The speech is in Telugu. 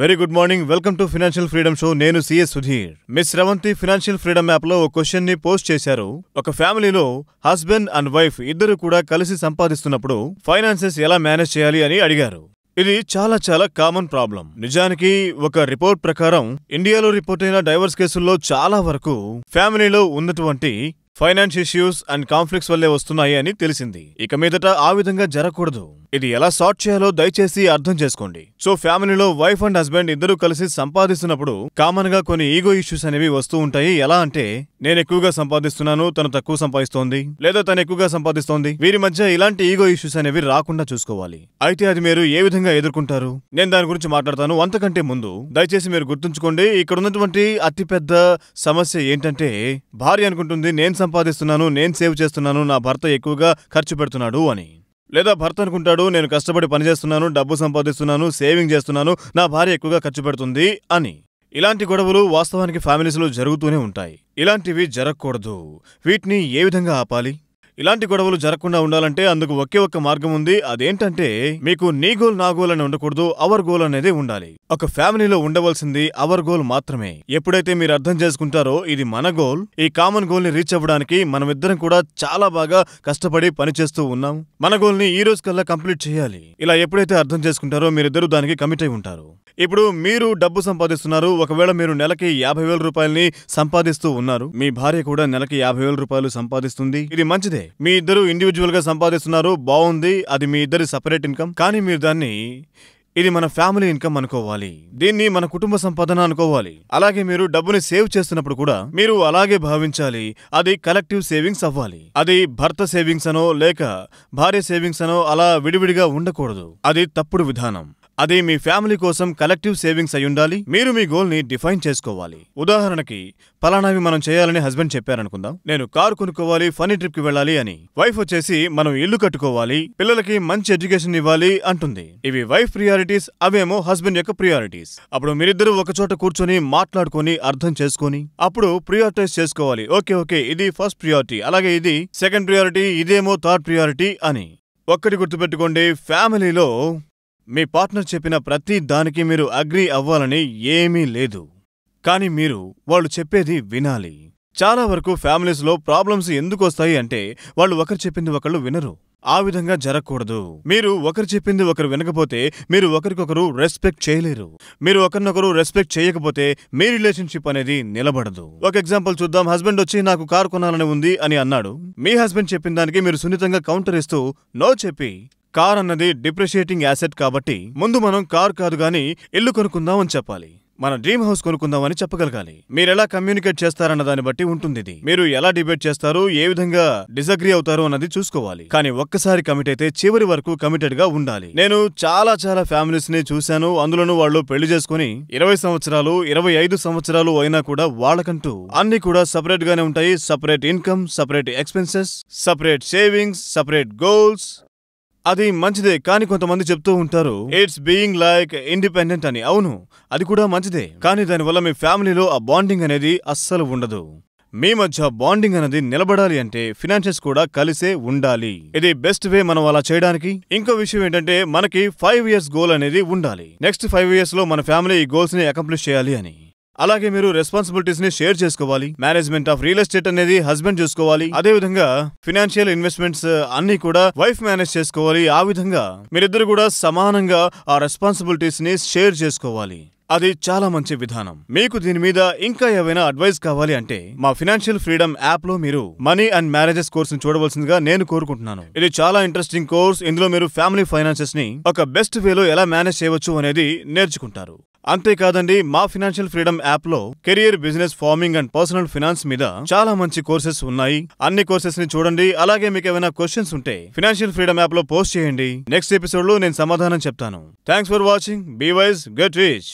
very good morning welcome to financial freedom show నేను CS Sudhir miss Ravanthi financial freedom app లో ఒక క్వశ్చన్ ని పోస్ట్ చేశారు ఒక ఫ్యామిలీలో హస్బెండ్ అండ్ వైఫ్ ఇద్దరు కూడా కలిసి సంపాదిస్తున్నప్పుడు ఫైనాన్సెస్ ఎలా మేనేజ్ చేయాలి అని అడిగారు ఇది చాలా చాలా కామన్ ప్రాబ్లం నిజానికి ఒక రిపోర్ట్ ప్రకారం ఇండియాలో రిపోర్ట్ అయిన డైవర్స్ కేసుల్లో చాలా వరకు ఫ్యామిలీలో ఉన్నటువంటి ఫైనాన్స్ ఇష్యూస్ అండ్ కాన్ఫ్లిక్ట్స్ వల్లే వస్తున్నాయి అని తెలిసింది ఇక మీదట ఆ విధంగా జరగకూడదు ఇది ఎలా సార్ట్ చేయాలో దయచేసి అర్థం చేసుకోండి సో ఫ్యామిలీలో వైఫ్ అండ్ హస్బెండ్ ఇద్దరూ కలిసి సంపాదిస్తున్నప్పుడు కామన్ గా కొన్ని ఈగో ఇష్యూస్ అనేవి వస్తూ ఉంటాయి ఎలా అంటే నేను ఎక్కువగా సంపాదిస్తున్నాను తను తక్కువ సంపాదిస్తోంది లేదా తను ఎక్కువగా సంపాదిస్తోంది వీరి మధ్య ఇలాంటి ఈగో ఇష్యూస్ అనేవి రాకుండా చూసుకోవాలి అయితే అది మీరు ఏ విధంగా ఎదుర్కొంటారు నేను దాని గురించి మాట్లాడతాను అంతకంటే ముందు దయచేసి మీరు గుర్తుంచుకోండి ఇక్కడ ఉన్నటువంటి అతిపెద్ద సమస్య ఏంటంటే భార్య అనుకుంటుంది నేను సంపాదిస్తున్నాను నేను సేవ్ చేస్తున్నాను నా భర్త ఎక్కువగా ఖర్చు పెడుతున్నాడు అని లేదా భర్త అనుకుంటాడు నేను కష్టపడి పనిచేస్తున్నాను డబ్బు సంపాదిస్తున్నాను సేవింగ్ చేస్తున్నాను నా భార్య ఎక్కువగా ఖర్చు పెడుతుంది అని ఇలాంటి గొడవలు వాస్తవానికి ఫ్యామిలీస్లో జరుగుతూనే ఉంటాయి ఇలాంటివి జరగకూడదు వీటిని ఏ విధంగా ఆపాలి ఇలాంటి గొడవలు జరగకుండా ఉండాలంటే అందుకు ఒకే ఒక్క మార్గం ఉంది అదేంటంటే మీకు నీ గోల్ నా గోల్ అని ఉండకూడదు అవర్ గోల్ అనేది ఉండాలి ఒక ఫ్యామిలీలో ఉండవలసింది అవర్ గోల్ మాత్రమే ఎప్పుడైతే మీరు అర్థం చేసుకుంటారో ఇది మన గోల్ ఈ కామన్ గోల్ ని రీచ్ అవ్వడానికి మనమిద్దరం కూడా చాలా బాగా కష్టపడి పనిచేస్తూ ఉన్నాం మన గోల్ ని ఈ రోజు కల్లా కంప్లీట్ చేయాలి ఇలా ఎప్పుడైతే అర్థం చేసుకుంటారో మీరిద్దరూ దానికి కమిట్ అయి ఉంటారు ఇప్పుడు మీరు డబ్బు సంపాదిస్తున్నారు ఒకవేళ మీరు నెలకి యాభై వేల రూపాయలని సంపాదిస్తూ ఉన్నారు మీ భార్య కూడా నెలకి యాభై వేల రూపాయలు సంపాదిస్తుంది ఇది మంచిదే మీ ఇద్దరు ఇండివిజువల్ గా సంపాదిస్తున్నారు బాగుంది అది మీ ఇద్దరి సపరేట్ ఇన్కమ్ కానీ మీరు దాన్ని ఇది మన ఫ్యామిలీ ఇన్కమ్ అనుకోవాలి దీన్ని మన కుటుంబ సంపాదన అనుకోవాలి అలాగే మీరు డబ్బుని సేవ్ చేస్తున్నప్పుడు కూడా మీరు అలాగే భావించాలి అది కలెక్టివ్ సేవింగ్స్ అవ్వాలి అది భర్త సేవింగ్స్ అనో లేక భార్య సేవింగ్స్ అనో అలా విడివిడిగా ఉండకూడదు అది తప్పుడు విధానం అది మీ ఫ్యామిలీ కోసం కలెక్టివ్ సేవింగ్స్ ఉండాలి మీరు మీ గోల్ ని డిఫైన్ చేసుకోవాలి ఉదాహరణకి పలానావి మనం చేయాలని హస్బెండ్ చెప్పారనుకుందాం నేను కారు కొనుక్కోవాలి ఫనీ ట్రిప్ కి వెళ్ళాలి అని వైఫ్ వచ్చేసి మనం ఇల్లు కట్టుకోవాలి పిల్లలకి మంచి ఎడ్యుకేషన్ ఇవ్వాలి అంటుంది ఇవి వైఫ్ ప్రియారిటీస్ అవేమో హస్బెండ్ యొక్క ప్రియారిటీస్ అప్పుడు మీరిద్దరూ ఒకచోట కూర్చొని మాట్లాడుకొని అర్థం చేసుకొని అప్పుడు ప్రియారిటైజ్ చేసుకోవాలి ఓకే ఓకే ఇది ఫస్ట్ ప్రియారిటీ అలాగే ఇది సెకండ్ ప్రియారిటీ ఇదేమో థర్డ్ ప్రియారిటీ అని ఒక్కటి గుర్తుపెట్టుకోండి ఫ్యామిలీలో మీ పార్ట్నర్ చెప్పిన ప్రతి దానికి మీరు అగ్రి అవ్వాలని ఏమీ లేదు కానీ మీరు వాళ్ళు చెప్పేది వినాలి చాలా వరకు ఫ్యామిలీస్లో ప్రాబ్లమ్స్ ఎందుకు వస్తాయి అంటే వాళ్ళు ఒకరు చెప్పింది ఒకళ్ళు వినరు ఆ విధంగా జరగకూడదు మీరు ఒకరు చెప్పింది ఒకరు వినకపోతే మీరు ఒకరికొకరు రెస్పెక్ట్ చేయలేరు మీరు ఒకరినొకరు రెస్పెక్ట్ చేయకపోతే మీ రిలేషన్షిప్ అనేది నిలబడదు ఒక ఎగ్జాంపుల్ చూద్దాం హస్బెండ్ వచ్చి నాకు కారు కొనాలని ఉంది అని అన్నాడు మీ హస్బెండ్ చెప్పిన దానికి మీరు సున్నితంగా కౌంటర్ ఇస్తూ నో చెప్పి కార్ అన్నది డిప్రిషియేటింగ్ యాసెట్ కాబట్టి ముందు మనం కార్ కాదు గాని ఇల్లు కొనుక్కుందాం అని చెప్పాలి మన డ్రీమ్ హౌస్ కొనుక్కుందామని చెప్పగలగాలి మీరు ఎలా కమ్యూనికేట్ చేస్తారన్న దాన్ని బట్టి ఉంటుంది ఇది మీరు ఎలా డిబేట్ చేస్తారు ఏ విధంగా డిసగ్రీ అవుతారు అన్నది చూసుకోవాలి కానీ ఒక్కసారి కమిట్ అయితే చివరి వరకు కమిటెడ్ గా ఉండాలి నేను చాలా చాలా ఫ్యామిలీస్ ని చూశాను అందులోనూ వాళ్ళు పెళ్లి చేసుకుని ఇరవై సంవత్సరాలు ఇరవై ఐదు సంవత్సరాలు అయినా కూడా వాళ్ళకంటూ అన్ని కూడా సపరేట్ గానే ఉంటాయి separate income separate expenses separate savings separate goals అది మంచిదే కానీ కొంతమంది చెప్తూ ఉంటారు ఇట్స్ బీయింగ్ లైక్ ఇండిపెండెంట్ అని అవును అది కూడా మంచిదే కానీ దానివల్ల మీ ఫ్యామిలీలో ఆ బాండింగ్ అనేది అస్సలు ఉండదు మీ మధ్య బాండింగ్ అనేది నిలబడాలి అంటే ఫినాన్షియల్స్ కూడా కలిసే ఉండాలి ఇది బెస్ట్ వే మనం అలా చేయడానికి ఇంకో విషయం ఏంటంటే మనకి ఫైవ్ ఇయర్స్ గోల్ అనేది ఉండాలి నెక్స్ట్ ఫైవ్ ఇయర్స్ లో మన ఫ్యామిలీ ఈ గోల్స్ ని అకంప్లిష్ చేయాలి అని అలాగే మీరు రెస్పాన్సిబిలిటీస్ ని షేర్ చేసుకోవాలి మేనేజ్మెంట్ ఆఫ్ రియల్ ఎస్టేట్ అనేది హస్బెండ్ చూసుకోవాలి అదే విధంగా ఫినాన్షియల్ ఇన్వెస్ట్మెంట్స్ అన్ని కూడా వైఫ్ మేనేజ్ చేసుకోవాలి ఆ విధంగా మీరిద్దరు కూడా సమానంగా ఆ రెస్పాన్సిబిలిటీస్ ని షేర్ చేసుకోవాలి అది చాలా మంచి విధానం మీకు దీని మీద ఇంకా ఏవైనా అడ్వైస్ కావాలి అంటే మా ఫినాన్షియల్ ఫ్రీడమ్ యాప్ లో మీరు మనీ అండ్ మ్యారేజెస్ కోర్స్ చూడవలసిందిగా నేను కోరుకుంటున్నాను ఇది చాలా ఇంట్రెస్టింగ్ కోర్స్ ఇందులో మీరు ఫ్యామిలీ ఫైనాన్సెస్ ని ఒక బెస్ట్ వేలో ఎలా మేనేజ్ చేయవచ్చు అనేది నేర్చుకుంటారు అంతేకాదండి మా ఫినాన్షియల్ ఫ్రీడమ్ యాప్ లో career business farming and personal finance మీద చాలా మంచి కోర్సెస్ ఉన్నాయి అన్ని కోర్సెస్ ని చూడండి అలాగే మీకు ఏమైనా క్వశ్చన్స్ ఉంటే ఫినాన్షియల్ ఫ్రీడమ్ యాప్ లో పోస్ట్ చేయండి నెక్స్ట్ ఎపిసోడ్ లో నేను సమాధానం చెప్తాను thanks for watching be wise get reach